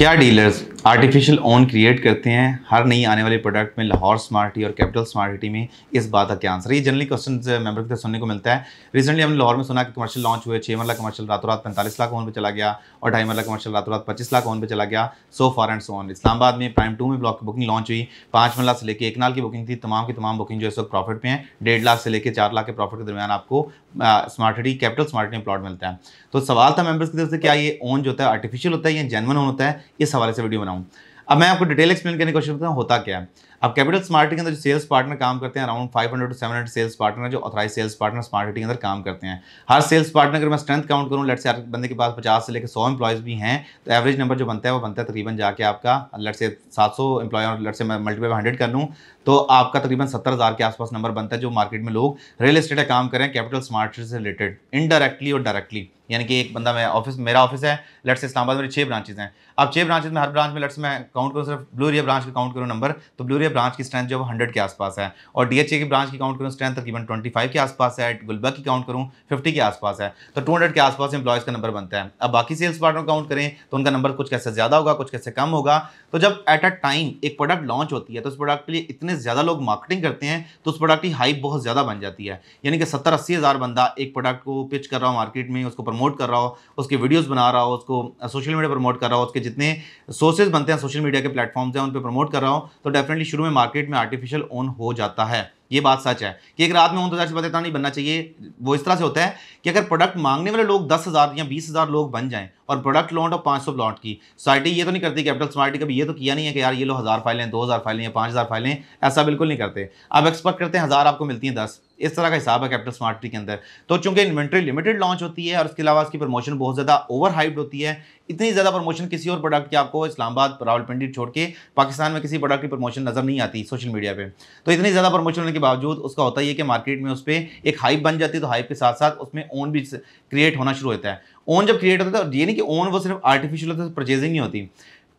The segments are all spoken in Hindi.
क्या डीलर्स आर्टिफिशियल ओन क्रिएट करते हैं हर नई आने वाले प्रोडक्ट में लाहौर स्मार्ट सिटी और कैपिटल स्मार्ट सिटी में इस बात का क्या आंसर ये जनरली क्वेश्चन मेंबर की तरफ सुनने को मिलता है रिसेंटली हमने लाहौर में सुना कि कमर्शियल लॉन्च हुए छः मरला कमर्शियल रातों रात पैंतालीस लाख ओन पर चला गया और ढाई मरला कमर्शियल रातों रात पच्चीस लाख ओन पर चला गया so for and so on Islamabad में प्राइम टू में ब्लॉक की बुकिंग लॉन्च हुई पाँच मरला से लेकर एक नाल की बुकिंग थी तमाम की तमाम बुकिंग जो इस वक्त प्रॉफिट में है डेढ़ लाख से लेकर चार लाख के प्रॉफिट के दरमियान आपको स्मार्ट सिटी कैपिटल स्मार्ट में प्लॉट मिलता है तो सवाल था मेंबर्स की तरफ से क्या ये ओन जो होता है आर्टिफिशियल होता है या जेनवन ओन होता है इस हवाले से वीडियो बनाऊँ हूँ अब मैं आपको डिटेल एक्सप्लेन करने की कोशिश करता हूँ होता क्या है अब कैपिटल स्मार्ट के अंदर जो सेल्स पार्टनर काम करते हैं around 500 hundred two seven sales partner जो ऑथराइज सेल्स पार्टनर स्मार्ट के अंदर काम करते हैं हर सेल्स पार्टनर अगर मैं स्ट्रेंथ काउंट करूँ लेट से हर बंदे के पास 50 से लेकर 100 एम्प्लॉयज़ भी हैं तो एवरेज नंबर जो बनता है वो बनता है तकरीबन जाकर आपका लट से सात सौ एम्प्लॉय लट से मैं मल्टीपाई हंड्रेड कर लूँ तो आपका तकरीबन सत्तर हज़ार के आसपास नंबर बनता है जो मार्केट में लोग रियल इस्टेट का काम करें कैपिटल स्मार्ट से रिलेटेड इनडायरेक्टली और डायरेक्टली यानी कि एक बंदा मैं ऑफिस मेरा ऑफिस है लट्स इस्लाबाद मेरी छः ब्रांचेज हैं अब छः ब्रांचेज में हर ब्रांच में लट्स मैं काउंट करूँ सिर्फ ब्लू ब्रांच का काउंट करूँ नंबर तो ब्लू ब्रांच की स्ट्रेंथ जो है हंड्रेड के आसपास है और डी की ब्रांच की काउंट करूँ स्ट्रेंथ तकरीबन ट्वेंटी फाइव के आसपास है गुलबा की काउंट करूँ फिफ्टी के आसपास है तो टू हंड्रेड के आसपास एम्प्लॉयज़ का नंबर बनता है अब बाकी सेल्स पार्टनर काउंट करें तो उनका नंबर कुछ कैसे ज़्यादा होगा कुछ कैसे कम होगा तो जब एट अ टाइम एक प्रोडक्ट लॉन्च होती है तो उस प्रोडक्ट के लिए इतने ज़्यादा लोग मार्केटिंग करते हैं तो उस प्रोडक्ट की हाइप बहुत ज़्यादा बन जाती है यानी कि सत्तर अस्सी हज़ार बंदा एक प्रोडक्ट को पिच कर रहा हो मार्केट में उसको प्रमोट कर रहा हो उसकी वीडियोज़ बना रहा हो उसको सोशल मीडिया प्रमोट कर रहा हूँ उसके जितने सोर्सेज बनते हैं सोशल मीडिया के प्लेटफॉर्म्स हैं उन पर प्रमोट कर रहा हूँ तो डेफिनेटली शुरू में मार्केट में आर्टिफिशियल ओन हो जाता है ये बात सच है कि एक रात में उन दो हज़ार से पता नहीं बनना चाहिए वो इस तरह से होता है कि अगर प्रोडक्ट मांगने वाले लोग दस हज़ार या बीस हज़ार लोग बन जाएं और प्रोडक्ट लॉन्ट और पाँच सौ लॉन्ट की सोसाइटी ये तो नहीं करती कैपिटल स्मार्टी कभी ये तो किया नहीं है कि यार ये लो हज़ार फाइलें दो हज़ार फाइलें या पाँच हज़ार फाइलें ऐसा बिल्कुल नहीं करते आप एक्सपेक्ट करते हैं हज़ार आपको मिलती हैं दस इस तरह का हिसाब है कैपिटल स्मार्ट ट्री के अंदर तो चूंकि इन्वेंट्री लिमिटेड लॉन्च होती है और इसके अलावा इसकी प्रमोशन बहुत ज़्यादा ओवर हाइड होती है इतनी ज़्यादा प्रमोशन किसी और प्रोडक्ट की आपको इस्लामाबाद रावलपिंडी छोड़ के पाकिस्तान में किसी प्रोडक्ट की प्रमोशन नज़र नहीं आती सोशल मीडिया पर तो इतनी ज़्यादा प्रमोशन होने के बावजूद उसका होता ही है कि मार्केट में उस पर एक हाइप बन जाती है तो हाइप के साथ साथ उसमें ओन भी क्रिएट होना शुरू होता है ओन जब क्रिएट होता है तो ये नहीं कि ओन वो सिर्फ आर्टिफिशियल होता है परचेजिंग तो ही होती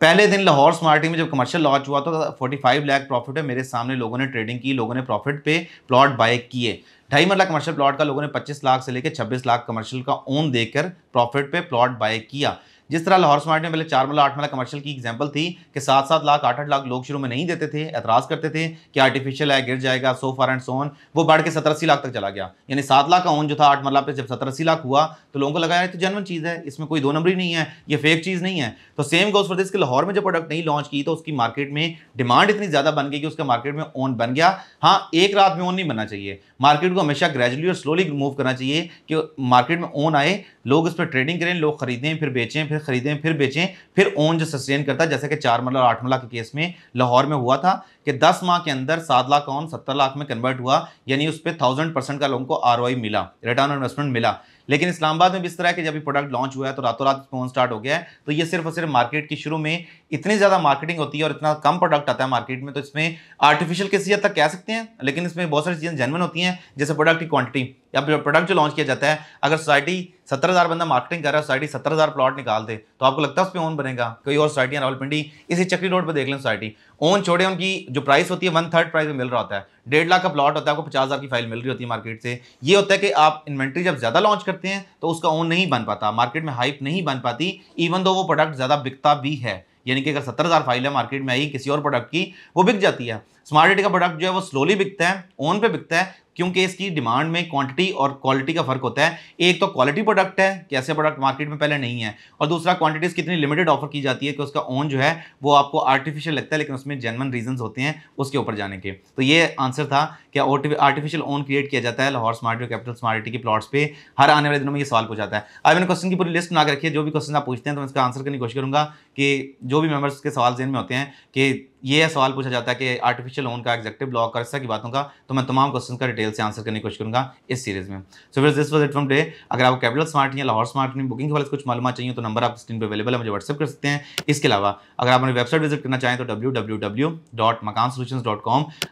पहले दिन लाहौर स्मार्टी में जब कमर्शियल लॉन्च हुआ था फोर्टी फाइव लैख प्रॉफिट है मेरे सामने लोगों ने ट्रेडिंग की लोगों ने प्रॉफिट पे प्लॉट बाय किए ढाई मरला कमर्शियल प्लॉट का लोगों ने पच्चीस लाख से लेकर छब्बीस लाख कमर्शियल का ओन देकर प्रॉफिट पे प्लॉट बाय किया जिस तरह लाहौर स्मार्ट में पहले चार मरला आठ मरला कमर्शियल की एग्जाम्पल थी कि सात सात लाख आठ आठ लाख लोग शुरू में नहीं देते थे एतराज़ करते थे कि आर्टिफिशियल है गिर जाएगा सो फार एंड सोन वो बढ़ के सत्तर अस्सी लाख तक चला गया यानी सात लाख का ओन जो था आठ मरला पे जब सत्तर अस्सी लाख हुआ तो लोगों को लगा तो जनवन चीज़ है इसमें कोई दो ही नहीं है ये फेक चीज़ नहीं है तो सेम गोज फॉर दिस के लाहौर में जब प्रोडक्ट नहीं लॉन्च की तो उसकी मार्केट में डिमांड इतनी ज़्यादा बन गई कि उसका मार्केट में ओन बन गया हाँ एक रात में ओन नहीं बनना चाहिए मार्केट को हमेशा ग्रेजुअली और स्लोली मूव करना चाहिए कि मार्केट में ओन आए लोग उस पर ट्रेडिंग करें लोग खरीदें फिर बेचें फिर खरीदें फिर बेचें फिर ओन जो सस्टेन करता है जैसे कि चार मरला मतलब आठ मरला के केस में लाहौर में हुआ था कि दस माह के अंदर सात लाख ऑन सत्तर लाख में कन्वर्ट हुआ यानी उस पर थाउजेंड परसेंट का लोगों को आर मिला रिटर्न ऑन इन्वेस्टमेंट मिला लेकिन इस्लामाबाद में भी इस तरह के जब ये प्रोडक्ट लॉन्च हुआ है तो रातों रात फोन स्टार्ट हो गया है तो ये सिर्फ और सिर्फ मार्केट की शुरू में इतनी ज़्यादा मार्केटिंग होती है और इतना कम प्रोडक्ट आता है मार्केट में तो इसमें आर्टिफिशियल किसी हद तक कह सकते हैं लेकिन इसमें बहुत सारी चीज़ें जेनवन होती हैं जैसे प्रोडक्ट की क्वान्टिटी या प्रोडक्ट जो लॉन्च किया जाता है अगर सोसाइटी सत्तर हज़ार बंदा मार्केटिंग कर रहा है सोसाइटी सत्तर हज़ार प्लॉट निकाल दे तो आपको लगता है उस पर ओन बनेगा कोई और सोसाइटी रावलपिंडी इसी चक्री रोड पर देख लें सोसाइटी ओन छोड़े उनकी जो प्राइस होती है वन थर्ड प्राइस में मिल रहा होता है डेढ़ लाख का प्लॉट होता है आपको पचास हज़ार की फाइल मिल रही होती है मार्केट से ये होता है कि आप इन्वेंट्री जब ज़्यादा लॉन्च करते हैं तो उसका ओन नहीं बन पाता मार्केट में हाइप नहीं बन पाती इवन दो वो प्रोडक्ट ज़्यादा बिकता भी है यानी कि अगर सत्तर हज़ार फाइल है मार्केट में आई किसी और प्रोडक्ट की वो बिक जाती है स्मार्ट सिटी का प्रोडक्ट जो है वो स्लोली बिकता है ओन पे बिकता है क्योंकि इसकी डिमांड में क्वांटिटी और क्वालिटी का फर्क होता है एक तो क्वालिटी प्रोडक्ट है कि ऐसे प्रोडक्ट मार्केट में पहले नहीं है और दूसरा क्वांटिटीज कितनी लिमिटेड ऑफर की जाती है कि उसका ओन जो है वो आपको आर्टिफिशियल लगता है लेकिन उसमें जेनवन रीजन होते हैं उसके ऊपर जाने के तो ये आंसर था कि आर्टिफिशियल ओन क्रिएट किया जाता है लाहौर स्मार्ट कैपिटल स्मार्ट के प्लॉट्स पर हर आने वाले दिनों में यह सवाल पूछा है अब मैंने क्वेश्चन की पूरी लिस्ट बना रखी है जो भी क्वेश्चन आप पूछते हैं तो मैं इसका आंसर करने की कोशिश करूँगा कि जो भी मेम्बर्स के सवाल जेन में होते हैं कि ये सवाल पूछा जाता है कि आर्टिफिशियल ओन का एग्जेक्टिव ब्लॉक कर सकता की बातों का तो मैं तमाम क्वेश्चन का डिटेल से आंसर करने की कोशिश करूँगा इस सीरीज में सो फिर this was it from day अगर आपको कैपिटल स्मार्ट या लाहौर स्मार्ट नहीं बुकिंग के वाले कुछ मालूम चाहिए तो नंबर आप स्क्रीन पर अवेलेबल है मुझे व्हाट्सअप कर सकते हैं इसके अलावा अगर आप मेरी वेबसाइट विजिट करना चाहें तो डब्ल्यू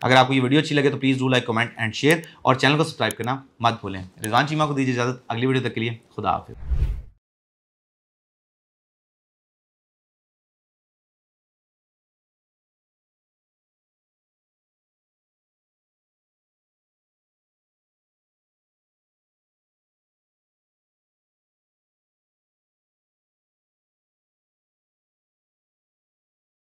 अगर आपको ये वीडियो अच्छी लगे तो please do like comment and share और चैनल को सब्सक्राइब करना मत भूलें रिजवान चीमा को दीजिए इजाज़त अगली वीडियो तक के लिए खुदा हाफिज़